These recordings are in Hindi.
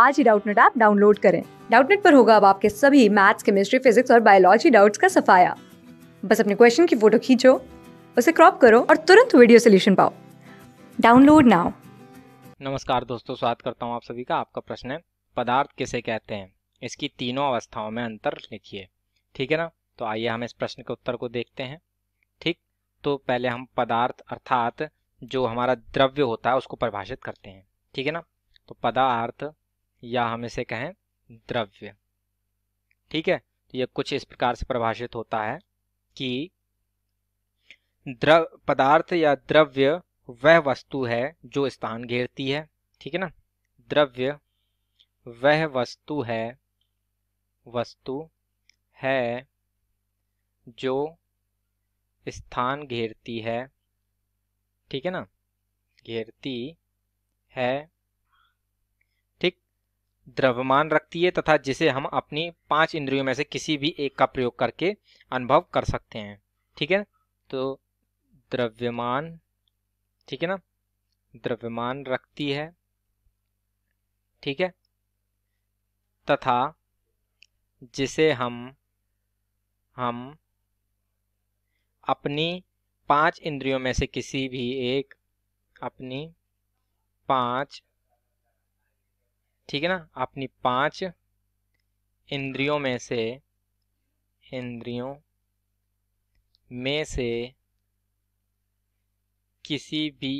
आज ही डाउटनेट ऐप डाउनलोड करें डाउटनेट पर होगा अब आपके सभी मैथ्स केमिस्ट्री फिजिक्स और बायोलॉजी डाउट्स का सफाया बस अपने क्वेश्चन की फोटो खींचो उसे क्रॉप करो और तुरंत वीडियो सोल्यूशन पाओ डाउनलोड नाउ नमस्कार दोस्तों स्वागत करता हूँ आप सभी का आपका प्रश्न है पदार्थ किसे कहते हैं इसकी तीनों अवस्थाओं में अंतर लिखिए ठीक है ना तो आइए हम इस प्रश्न के उत्तर को देखते हैं ठीक तो पहले हम पदार्थ अर्थात जो हमारा द्रव्य होता है उसको परिभाषित करते हैं ठीक है ना तो पदार्थ या हम इसे कहें द्रव्य ठीक है तो यह कुछ इस प्रकार से परिभाषित होता है कि द्रव पदार्थ या द्रव्य वह वस्तु है जो स्थान घेरती है ठीक है ना द्रव्य वह वस्तु है वस्तु है जो स्थान घेरती है ठीक है ना घेरती है द्रव्यमान रखती है तथा जिसे हम अपनी पांच इंद्रियों में से किसी भी एक का प्रयोग करके अनुभव कर सकते हैं ठीक है तो द्रव्यमान ठीक है ना द्रव्यमान रखती है ठीक है तथा जिसे हम हम अपनी पांच इंद्रियों में से किसी भी एक अपनी पांच ठीक है ना अपनी पांच इंद्रियों में से इंद्रियों में से किसी भी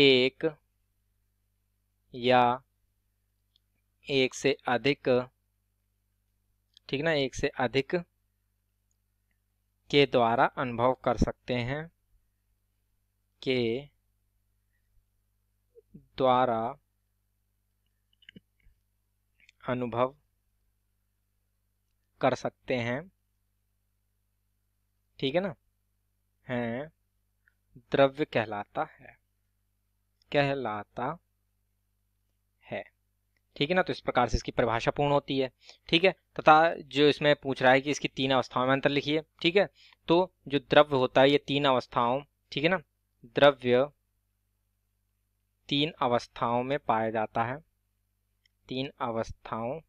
एक या एक से अधिक ठीक ना एक से अधिक के द्वारा अनुभव कर सकते हैं के द्वारा अनुभव कर सकते हैं ठीक है ना है द्रव्य कहलाता है कहलाता है ठीक है ना तो इस प्रकार से इसकी परिभाषा पूर्ण होती है ठीक है तथा जो इसमें पूछ रहा है कि इसकी तीन अवस्थाओं में अंतर लिखिए ठीक है तो जो द्रव्य होता है ये तीन अवस्थाओं ठीक है ना द्रव्य तीन अवस्थाओं में पाया जाता है तीन अवस्थाओं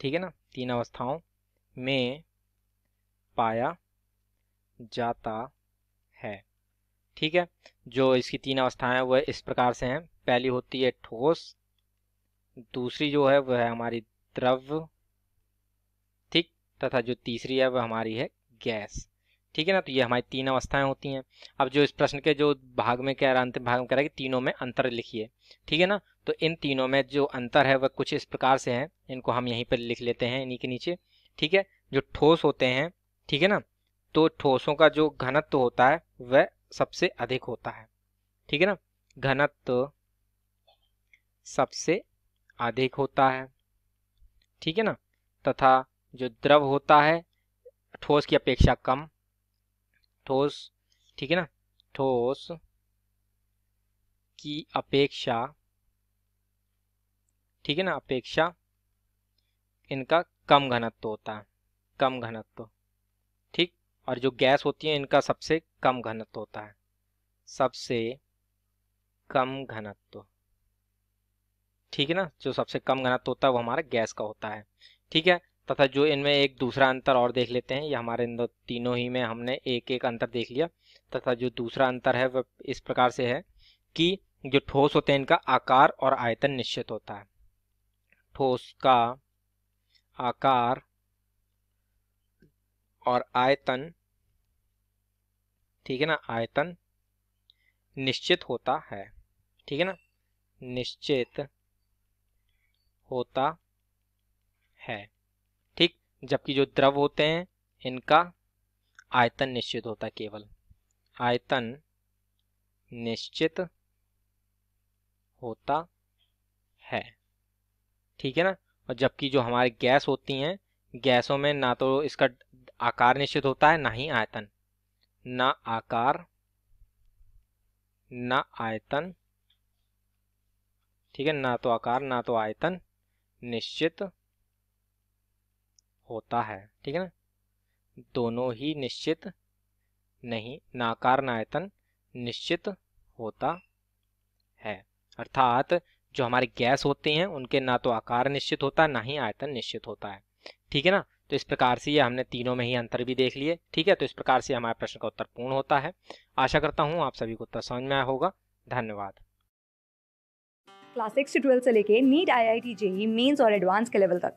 ठीक है ना तीन अवस्थाओं में पाया जाता है ठीक है जो इसकी तीन अवस्थाएं हैं वह इस प्रकार से हैं पहली होती है ठोस दूसरी जो है वह है हमारी द्रव ठीक तथा जो तीसरी है वह हमारी है गैस ठीक है ना तो ये हमारी तीन अवस्थाएं होती हैं अब जो इस प्रश्न के जो भाग में कह रहा अंतिम भाग में कह रहा है कि तीनों में अंतर लिखिए ठीक है ना तो इन तीनों में जो अंतर है वह कुछ इस प्रकार से है इनको हम यहीं पर लिख लेते हैं इन्हीं के नीचे ठीक है जो ठोस होते हैं ठीक है ना तो ठोसों का जो घनत्व होता है वह सबसे अधिक होता है ठीक है ना घनत्व सबसे अधिक होता है ठीक है ना तथा जो द्रव होता है ठोस की अपेक्षा कम ठोस ठीक है ना ठोस की अपेक्षा ठीक है ना अपेक्षा इनका कम घनत्व होता है कम घनत्व ठीक और जो गैस होती है इनका सबसे कम घनत्व होता है सबसे कम घनत्व ठीक है ना जो सबसे कम घनत्व होता है वो हमारा गैस का होता है ठीक है तथा जो इनमें एक दूसरा अंतर और देख लेते हैं ये हमारे इन तीनों ही में हमने एक एक अंतर देख लिया तथा जो दूसरा अंतर है वह इस प्रकार से है कि जो ठोस होते हैं इनका आकार और आयतन निश्चित होता है ठोस का आकार और आयतन ठीक है ना आयतन निश्चित होता है ठीक है ना निश्चित होता है जबकि जो द्रव होते हैं इनका आयतन निश्चित होता है केवल आयतन निश्चित होता है ठीक है ना और जबकि जो हमारे गैस होती हैं गैसों में ना तो इसका आकार निश्चित होता है ना ही आयतन ना आकार ना आयतन ठीक है ना तो आकार ना तो आयतन निश्चित होता है ठीक है ना दोनों ही निश्चित नहीं नाकारण आयतन निश्चित होता है अर्थात जो हमारे गैस होते हैं उनके ना तो आकार निश्चित होता है ना ही आयतन निश्चित होता है ठीक है ना तो इस प्रकार से ये हमने तीनों में ही अंतर भी देख लिए ठीक है तो इस प्रकार से हमारे प्रश्न का उत्तर पूर्ण होता है आशा करता हूँ आप सभी को उत्तर समझ में आया होगा धन्यवाद क्लास सिक्स से ट्वेल्थ से लेके NEET I I T JEE mains और एडवांस के लेवल तक